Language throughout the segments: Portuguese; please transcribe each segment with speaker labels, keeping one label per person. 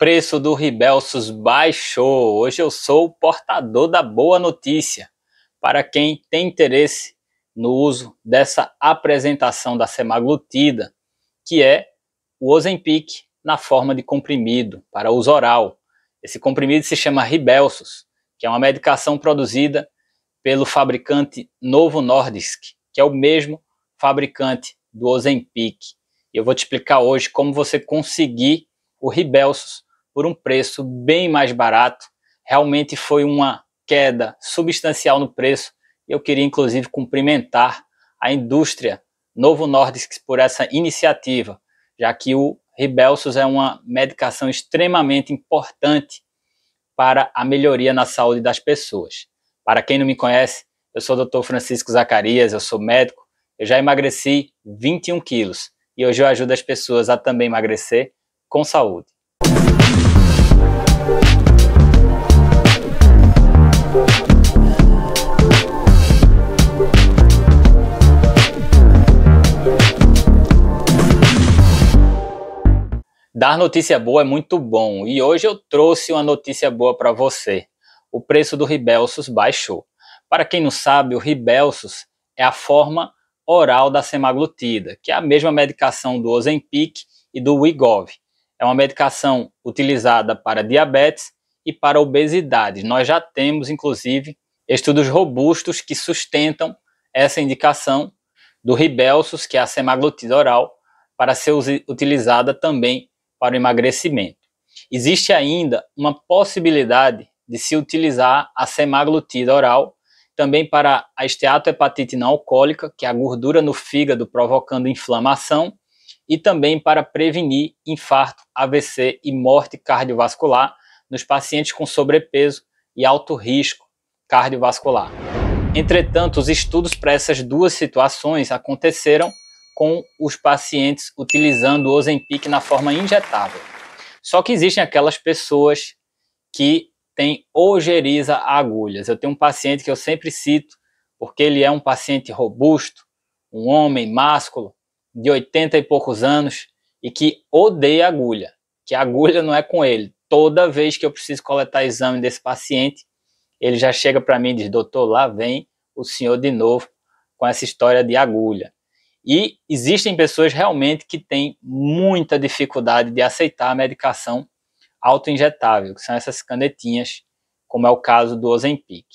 Speaker 1: preço do Ribelsus baixou. Hoje eu sou o portador da boa notícia. Para quem tem interesse no uso dessa apresentação da semaglutida, que é o Ozempic na forma de comprimido para uso oral. Esse comprimido se chama Ribelsus, que é uma medicação produzida pelo fabricante Novo Nordisk, que é o mesmo fabricante do Ozempic. E eu vou te explicar hoje como você conseguir o Ribelsus por um preço bem mais barato. Realmente foi uma queda substancial no preço. Eu queria, inclusive, cumprimentar a indústria Novo Nordisk por essa iniciativa, já que o Ribelsus é uma medicação extremamente importante para a melhoria na saúde das pessoas. Para quem não me conhece, eu sou o Dr. Francisco Zacarias, eu sou médico, eu já emagreci 21 quilos e hoje eu ajudo as pessoas a também emagrecer com saúde. Dar notícia boa é muito bom e hoje eu trouxe uma notícia boa para você. O preço do Ribelsus baixou. Para quem não sabe, o Ribelsus é a forma oral da semaglutida, que é a mesma medicação do Ozempic e do Wegovy. É uma medicação utilizada para diabetes e para a obesidade. Nós já temos, inclusive, estudos robustos que sustentam essa indicação do ribelsus, que é a semaglutida oral, para ser utilizada também para o emagrecimento. Existe ainda uma possibilidade de se utilizar a semaglutida oral também para a esteatohepatite não alcoólica, que é a gordura no fígado provocando inflamação, e também para prevenir infarto, AVC e morte cardiovascular, nos pacientes com sobrepeso e alto risco cardiovascular. Entretanto, os estudos para essas duas situações aconteceram com os pacientes utilizando o Ozempic na forma injetável. Só que existem aquelas pessoas que têm ojeriza a agulhas. Eu tenho um paciente que eu sempre cito, porque ele é um paciente robusto, um homem másculo, de 80 e poucos anos, e que odeia agulha, que a agulha não é com ele toda vez que eu preciso coletar exame desse paciente, ele já chega para mim e diz: doutor, lá vem o senhor de novo com essa história de agulha. E existem pessoas realmente que têm muita dificuldade de aceitar a medicação autoinjetável, que são essas canetinhas, como é o caso do Ozempic.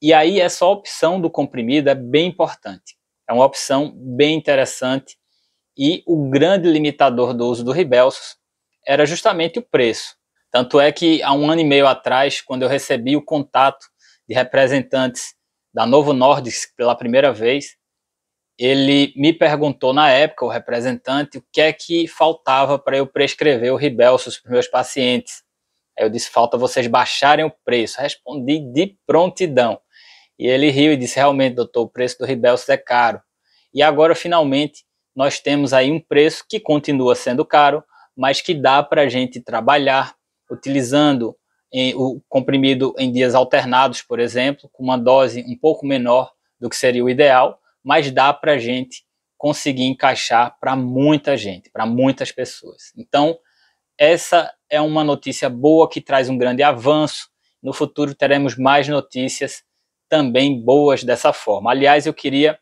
Speaker 1: E aí essa opção do comprimido é bem importante. É uma opção bem interessante e o grande limitador do uso do Ribelsos era justamente o preço. Tanto é que há um ano e meio atrás, quando eu recebi o contato de representantes da Novo Nordisk pela primeira vez, ele me perguntou na época, o representante, o que é que faltava para eu prescrever o Ribelsus para os meus pacientes. Aí eu disse: falta vocês baixarem o preço. Respondi de prontidão. E ele riu e disse: realmente, doutor, o preço do Ribelsus é caro. E agora, finalmente, nós temos aí um preço que continua sendo caro, mas que dá para a gente trabalhar, utilizando em, o comprimido em dias alternados, por exemplo, com uma dose um pouco menor do que seria o ideal, mas dá para a gente conseguir encaixar para muita gente, para muitas pessoas. Então, essa é uma notícia boa que traz um grande avanço. No futuro teremos mais notícias também boas dessa forma. Aliás, eu queria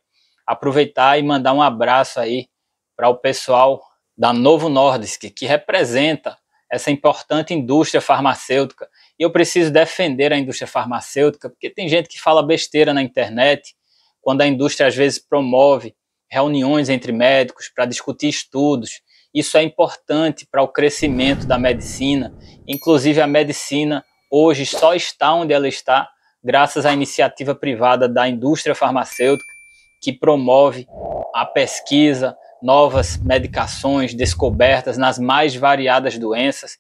Speaker 1: aproveitar e mandar um abraço aí para o pessoal da Novo Nordisk, que representa essa importante indústria farmacêutica. E eu preciso defender a indústria farmacêutica, porque tem gente que fala besteira na internet, quando a indústria às vezes promove reuniões entre médicos para discutir estudos. Isso é importante para o crescimento da medicina. Inclusive, a medicina hoje só está onde ela está graças à iniciativa privada da indústria farmacêutica, que promove a pesquisa, novas medicações descobertas nas mais variadas doenças.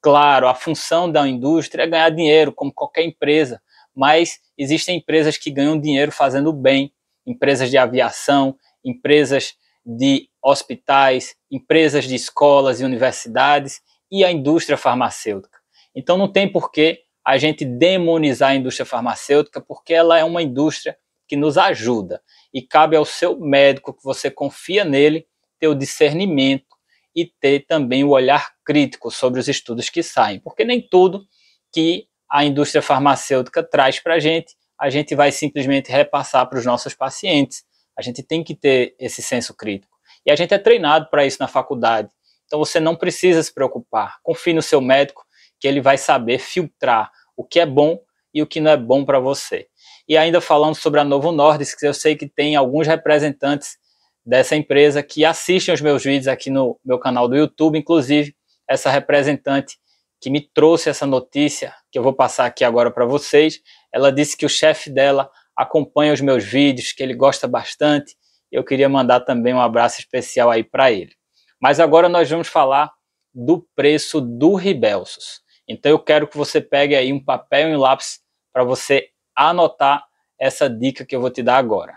Speaker 1: Claro, a função da indústria é ganhar dinheiro, como qualquer empresa, mas existem empresas que ganham dinheiro fazendo bem, empresas de aviação, empresas de hospitais, empresas de escolas e universidades e a indústria farmacêutica. Então não tem por que a gente demonizar a indústria farmacêutica, porque ela é uma indústria que nos ajuda e cabe ao seu médico que você confia nele ter o discernimento e ter também o olhar crítico sobre os estudos que saem, porque nem tudo que a indústria farmacêutica traz para a gente, a gente vai simplesmente repassar para os nossos pacientes. A gente tem que ter esse senso crítico. E a gente é treinado para isso na faculdade. Então você não precisa se preocupar. Confie no seu médico que ele vai saber filtrar o que é bom e o que não é bom para você. E ainda falando sobre a Novo Nordisk, eu sei que tem alguns representantes dessa empresa que assistem os meus vídeos aqui no meu canal do YouTube, inclusive essa representante que me trouxe essa notícia, que eu vou passar aqui agora para vocês, ela disse que o chefe dela acompanha os meus vídeos, que ele gosta bastante, eu queria mandar também um abraço especial aí para ele. Mas agora nós vamos falar do preço do Ribelsus. Então eu quero que você pegue aí um papel e um lápis para você anotar essa dica que eu vou te dar agora.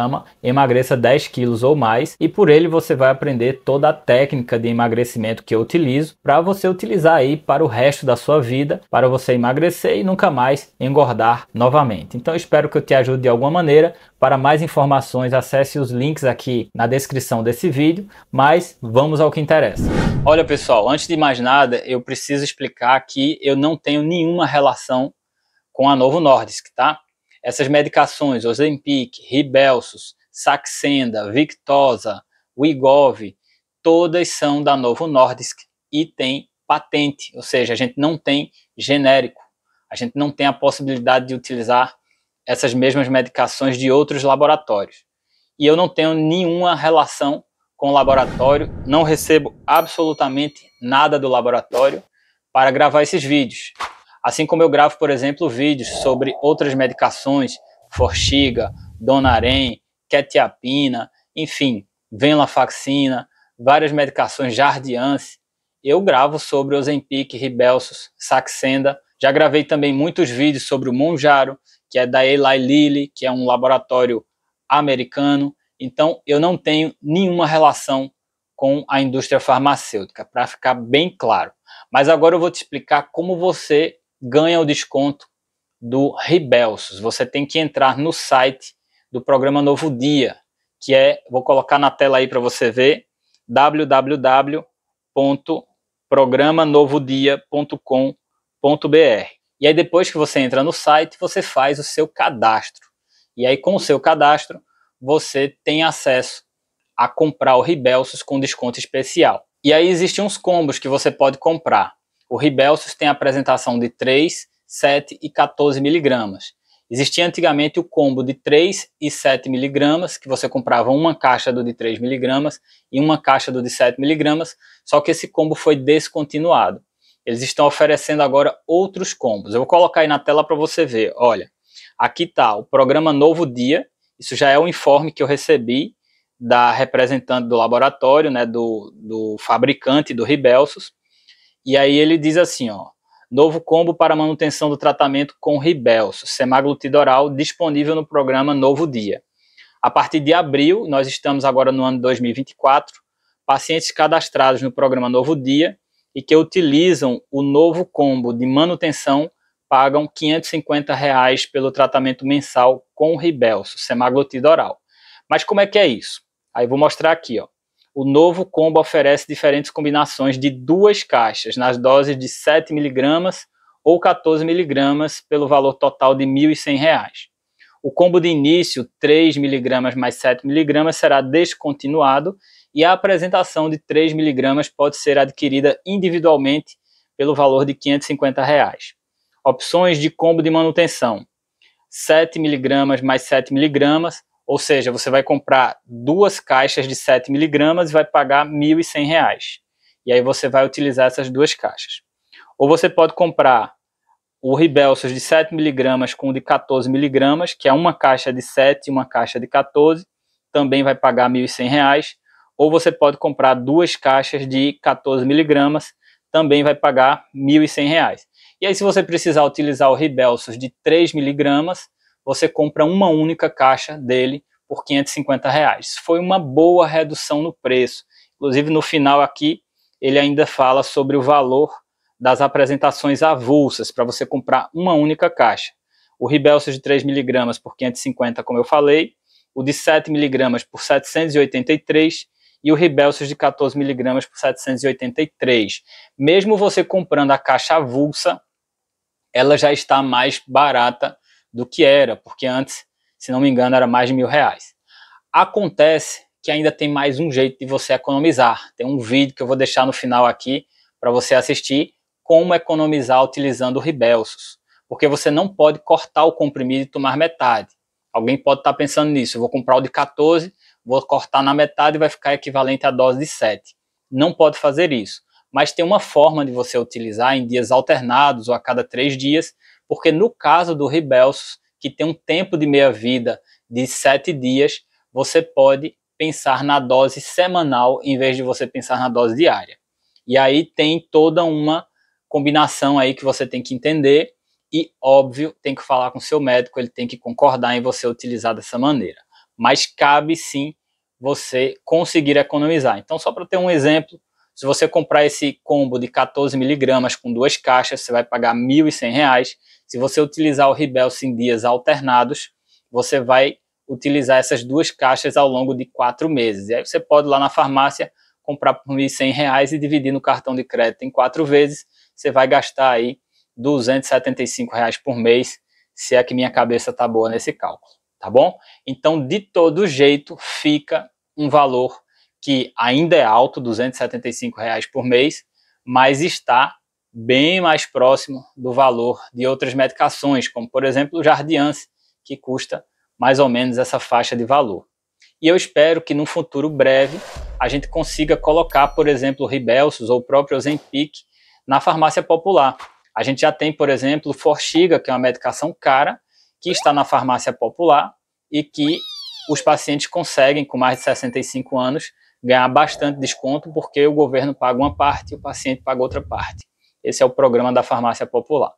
Speaker 1: chama Emagreça 10 quilos ou mais e por ele você vai aprender toda a técnica de emagrecimento que eu utilizo para você utilizar aí para o resto da sua vida, para você emagrecer e nunca mais engordar novamente. Então espero que eu te ajude de alguma maneira. Para mais informações, acesse os links aqui na descrição desse vídeo, mas vamos ao que interessa. Olha pessoal, antes de mais nada, eu preciso explicar que eu não tenho nenhuma relação com a Novo Nordisk, tá? Essas medicações, Ozempic, Ribelsus, Saxenda, Victosa, Wigov, todas são da Novo Nordisk e tem patente, ou seja, a gente não tem genérico. A gente não tem a possibilidade de utilizar essas mesmas medicações de outros laboratórios. E eu não tenho nenhuma relação com o laboratório, não recebo absolutamente nada do laboratório para gravar esses vídeos. Assim como eu gravo, por exemplo, vídeos sobre outras medicações, Forxiga, Donarém, Quetiapina, enfim, Venlafaxina, várias medicações Jardiance. Eu gravo sobre Ozempic, Ribelsus, Saxenda. Já gravei também muitos vídeos sobre o Monjaro, que é da Eli Lilly, que é um laboratório americano. Então, eu não tenho nenhuma relação com a indústria farmacêutica, para ficar bem claro. Mas agora eu vou te explicar como você ganha o desconto do Rebelsos. Você tem que entrar no site do programa Novo Dia, que é, vou colocar na tela aí para você ver, www.programanovodia.com.br. E aí depois que você entra no site, você faz o seu cadastro. E aí com o seu cadastro, você tem acesso a comprar o Ribelsos com desconto especial. E aí existem uns combos que você pode comprar. O Ribelsus tem a apresentação de 3, 7 e 14 miligramas. Existia antigamente o combo de 3 e 7 miligramas, que você comprava uma caixa do de 3 miligramas e uma caixa do de 7 miligramas, só que esse combo foi descontinuado. Eles estão oferecendo agora outros combos. Eu vou colocar aí na tela para você ver. Olha, aqui está o programa Novo Dia. Isso já é um informe que eu recebi da representante do laboratório, né, do, do fabricante do Ribelsus. E aí ele diz assim, ó, novo combo para manutenção do tratamento com Ribelso, semaglutida oral, disponível no programa Novo Dia. A partir de abril, nós estamos agora no ano 2024, pacientes cadastrados no programa Novo Dia e que utilizam o novo combo de manutenção pagam R$ reais pelo tratamento mensal com Ribelso, semaglutida oral. Mas como é que é isso? Aí vou mostrar aqui, ó o novo combo oferece diferentes combinações de duas caixas, nas doses de 7mg ou 14mg, pelo valor total de R$ 1.100. O combo de início, 3mg mais 7mg, será descontinuado e a apresentação de 3mg pode ser adquirida individualmente pelo valor de R$ 550. Reais. Opções de combo de manutenção: 7mg mais 7mg ou seja, você vai comprar duas caixas de 7 miligramas e vai pagar R$ 1.100. E aí você vai utilizar essas duas caixas. Ou você pode comprar o Ribelsos de 7 miligramas com o de 14 miligramas, que é uma caixa de 7 e uma caixa de 14, também vai pagar R$ 1.100. Ou você pode comprar duas caixas de 14 miligramas, também vai pagar R$ 1.100. E aí, se você precisar utilizar o Ribelsos de 3 miligramas, você compra uma única caixa dele por 550 reais. Foi uma boa redução no preço. Inclusive, no final aqui, ele ainda fala sobre o valor das apresentações avulsas para você comprar uma única caixa. O Ribelsus de 3mg por 550, como eu falei, o de 7mg por 783 e o Ribelsus de 14mg por 783. Mesmo você comprando a caixa avulsa, ela já está mais barata do que era, porque antes, se não me engano, era mais de mil reais. Acontece que ainda tem mais um jeito de você economizar. Tem um vídeo que eu vou deixar no final aqui para você assistir como economizar utilizando o Ribelsos, porque você não pode cortar o comprimido e tomar metade. Alguém pode estar tá pensando nisso, eu vou comprar o de 14, vou cortar na metade e vai ficar equivalente à dose de 7. Não pode fazer isso, mas tem uma forma de você utilizar em dias alternados ou a cada três dias porque no caso do Ribelsus, que tem um tempo de meia-vida de sete dias, você pode pensar na dose semanal em vez de você pensar na dose diária. E aí tem toda uma combinação aí que você tem que entender e, óbvio, tem que falar com seu médico, ele tem que concordar em você utilizar dessa maneira. Mas cabe sim você conseguir economizar. Então, só para ter um exemplo, se você comprar esse combo de 14 miligramas com duas caixas, você vai pagar R$ 1.100. Se você utilizar o Ribelse em dias alternados, você vai utilizar essas duas caixas ao longo de quatro meses. E aí você pode ir lá na farmácia comprar por R$ 1.100 e dividir no cartão de crédito em quatro vezes, você vai gastar aí R$ 275 reais por mês, se é que minha cabeça tá boa nesse cálculo, tá bom? Então, de todo jeito, fica um valor que ainda é alto, R$ 275 reais por mês, mas está bem mais próximo do valor de outras medicações, como por exemplo o Jardiance, que custa mais ou menos essa faixa de valor. E eu espero que num futuro breve a gente consiga colocar, por exemplo, o Ribelsus ou o próprio Ozempic na farmácia popular. A gente já tem, por exemplo, Forxiga, que é uma medicação cara, que está na farmácia popular e que os pacientes conseguem, com mais de 65 anos, ganhar bastante desconto, porque o governo paga uma parte e o paciente paga outra parte. Esse é o programa da farmácia popular.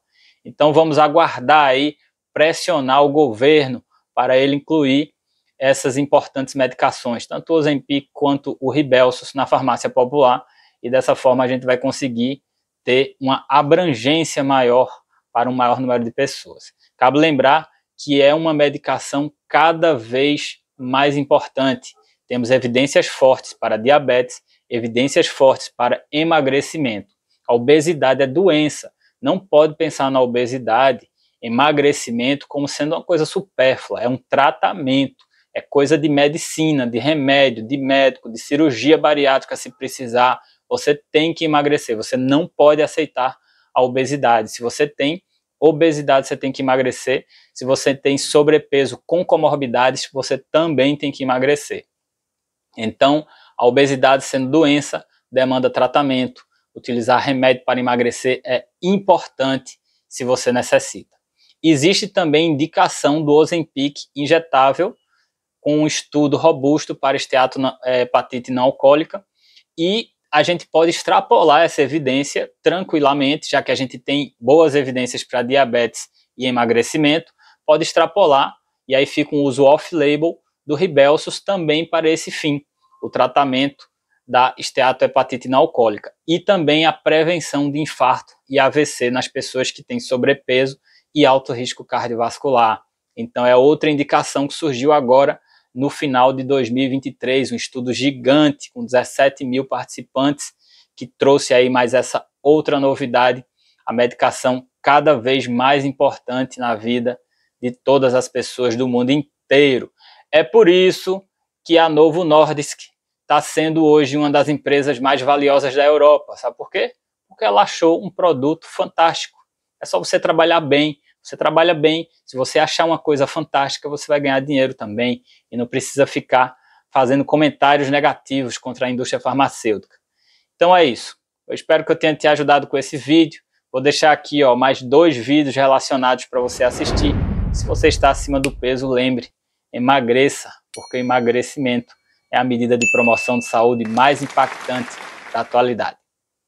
Speaker 1: Então vamos aguardar aí, pressionar o governo para ele incluir essas importantes medicações, tanto o Ozempic quanto o Ribelsus na farmácia popular, e dessa forma a gente vai conseguir ter uma abrangência maior para um maior número de pessoas. Cabe lembrar que é uma medicação cada vez mais importante temos evidências fortes para diabetes, evidências fortes para emagrecimento. A obesidade é doença. Não pode pensar na obesidade, emagrecimento, como sendo uma coisa supérflua. É um tratamento, é coisa de medicina, de remédio, de médico, de cirurgia bariátrica se precisar. Você tem que emagrecer. Você não pode aceitar a obesidade. Se você tem obesidade, você tem que emagrecer. Se você tem sobrepeso com comorbidades, você também tem que emagrecer. Então, a obesidade sendo doença demanda tratamento, utilizar remédio para emagrecer é importante se você necessita. Existe também indicação do Ozempic injetável com um estudo robusto para esteatohepatite é, não alcoólica e a gente pode extrapolar essa evidência tranquilamente, já que a gente tem boas evidências para diabetes e emagrecimento, pode extrapolar e aí fica um uso off-label do Ribelsus também para esse fim, o tratamento da esteatohepatite alcoólica e também a prevenção de infarto e AVC nas pessoas que têm sobrepeso e alto risco cardiovascular. Então é outra indicação que surgiu agora no final de 2023, um estudo gigante com 17 mil participantes que trouxe aí mais essa outra novidade, a medicação cada vez mais importante na vida de todas as pessoas do mundo inteiro. É por isso que a Novo Nordisk está sendo hoje uma das empresas mais valiosas da Europa. Sabe por quê? Porque ela achou um produto fantástico. É só você trabalhar bem. Você trabalha bem, se você achar uma coisa fantástica, você vai ganhar dinheiro também e não precisa ficar fazendo comentários negativos contra a indústria farmacêutica. Então é isso. Eu espero que eu tenha te ajudado com esse vídeo. Vou deixar aqui ó, mais dois vídeos relacionados para você assistir. Se você está acima do peso, lembre Emagreça, porque o emagrecimento é a medida de promoção de saúde mais impactante da atualidade.